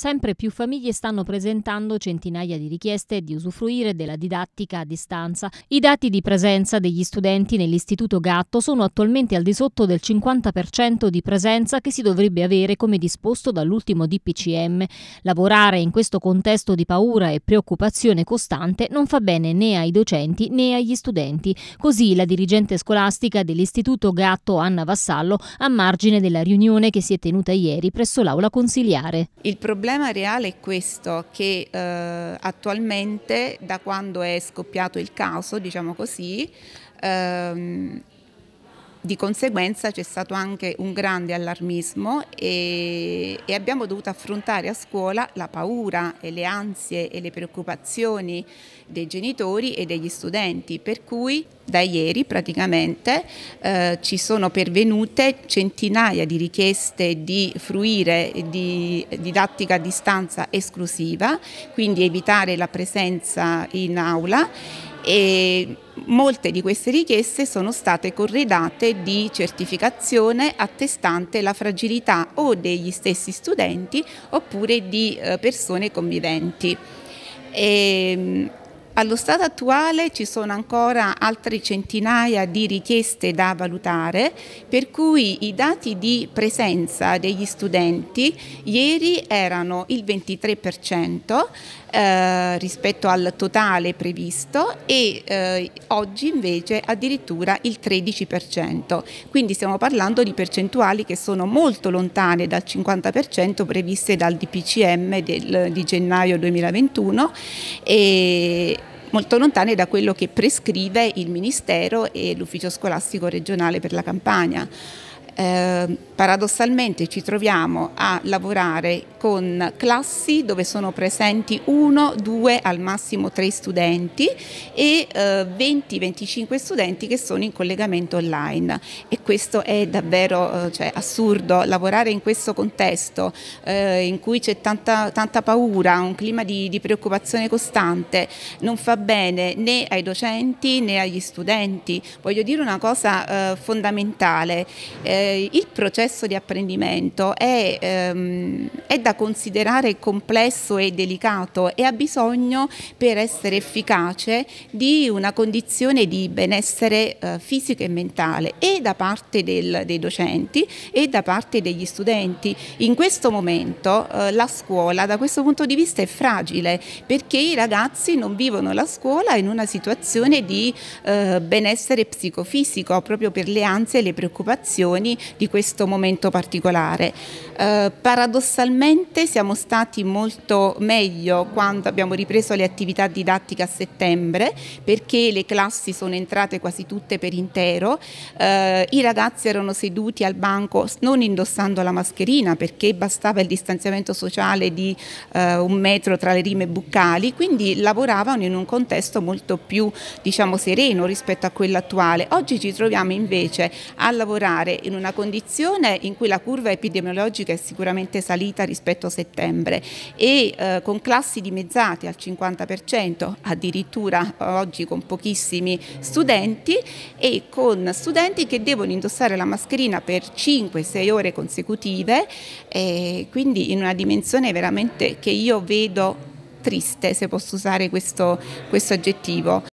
sempre più famiglie stanno presentando centinaia di richieste di usufruire della didattica a distanza. I dati di presenza degli studenti nell'Istituto Gatto sono attualmente al di sotto del 50% di presenza che si dovrebbe avere come disposto dall'ultimo DPCM. Lavorare in questo contesto di paura e preoccupazione costante non fa bene né ai docenti né agli studenti. Così la dirigente scolastica dell'Istituto Gatto Anna Vassallo a margine della riunione che si è tenuta ieri presso l'aula consiliare. Il problema problema reale è questo, che eh, attualmente da quando è scoppiato il caso, diciamo così, ehm, di conseguenza c'è stato anche un grande allarmismo e, e, abbiamo dovuto affrontare a scuola la paura e le ansie e le preoccupazioni dei genitori e degli studenti, per cui da ieri praticamente eh, ci sono pervenute centinaia di richieste di fruire di didattica a distanza esclusiva, quindi evitare la presenza in aula e molte di queste richieste sono state corredate di certificazione attestante la fragilità o degli stessi studenti oppure di eh, persone conviventi. E ehm, allo stato attuale ci sono ancora altre centinaia di richieste da valutare, per cui i dati di presenza degli studenti ieri erano il 23% eh, rispetto al totale previsto e eh, oggi invece addirittura il 13%. Quindi stiamo parlando di percentuali che sono molto lontane dal 50% previste dal DPCM del, di gennaio 2021 e molto lontane da quello che prescrive il Ministero e l'Ufficio scolastico regionale per la Campania. Ehm, paradossalmente ci troviamo a lavorare con classi dove sono presenti uno, due, al massimo tre studenti e eh, 20-25 studenti che sono in collegamento online e questo è davvero eh, cioè, assurdo lavorare in questo contesto eh, in cui c'è tanta, tanta, paura, un clima di, di preoccupazione costante non fa bene né ai docenti né agli studenti. Voglio dire una cosa eh, fondamentale, eh, eh, il processo di apprendimento è, ehm, è, da considerare complesso e delicato e ha bisogno per essere efficace di una condizione di benessere eh, fisico e mentale e da parte del, dei docenti e da parte degli studenti. In questo momento eh, la scuola da questo punto di vista è fragile perché i ragazzi non vivono la scuola in una situazione di eh, benessere psicofisico proprio per le ansie e le preoccupazioni di questo momento particolare. Eh, paradossalmente siamo stati molto meglio quando abbiamo ripreso le attività didattiche a settembre perché le classi sono entrate quasi tutte per intero, eh, i ragazzi erano seduti al banco non indossando la mascherina perché bastava il distanziamento sociale di eh, un metro tra le rime buccali, quindi lavoravano in un contesto molto più diciamo, sereno rispetto a quello attuale. Oggi ci troviamo invece a lavorare in un una condizione in cui la curva epidemiologica è sicuramente salita rispetto a settembre e eh, con classi dimezzate al 50%, addirittura oggi con pochissimi studenti e con studenti che devono indossare la mascherina per 5-6 ore consecutive, eh, quindi in una dimensione veramente che io vedo triste, se posso usare questo, questo aggettivo.